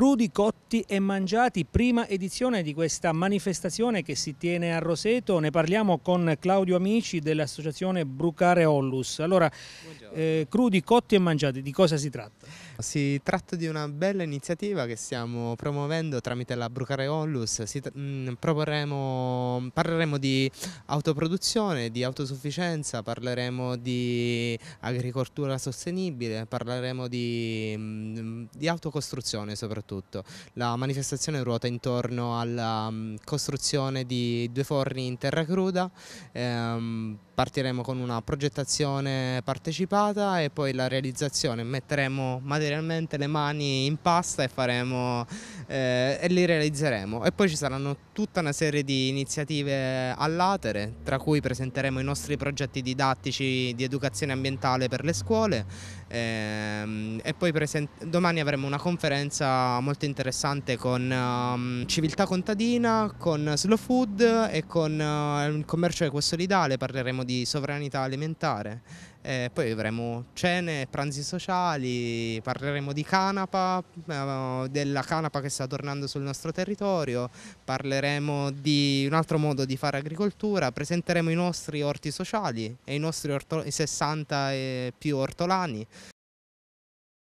Crudi, Cotti e Mangiati, prima edizione di questa manifestazione che si tiene a Roseto. Ne parliamo con Claudio Amici dell'associazione Brucare Ollus. Allora, eh, Crudi, Cotti e Mangiati, di cosa si tratta? Si tratta di una bella iniziativa che stiamo promuovendo tramite la Brucare Ollus. Si, mh, mm, parleremo di autoproduzione, di autosufficienza, parleremo di agricoltura sostenibile, parleremo di, mh, mm, di autocostruzione soprattutto soprattutto. La manifestazione ruota intorno alla um, costruzione di due forni in terra cruda, ehm, partiremo con una progettazione partecipata e poi la realizzazione, metteremo materialmente le mani in pasta e faremo eh, e li realizzeremo. E poi ci saranno tutta una serie di iniziative all'atere, tra cui presenteremo i nostri progetti didattici di educazione ambientale per le scuole ehm, e poi domani avremo una conferenza molto interessante con um, civiltà contadina, con slow food e con uh, il commercio equo solidale, parleremo di sovranità alimentare. Eh, poi avremo cene, pranzi sociali, parleremo di canapa, eh, della canapa che sta tornando sul nostro territorio, parleremo di un altro modo di fare agricoltura, presenteremo i nostri orti sociali e i nostri 60 e più ortolani.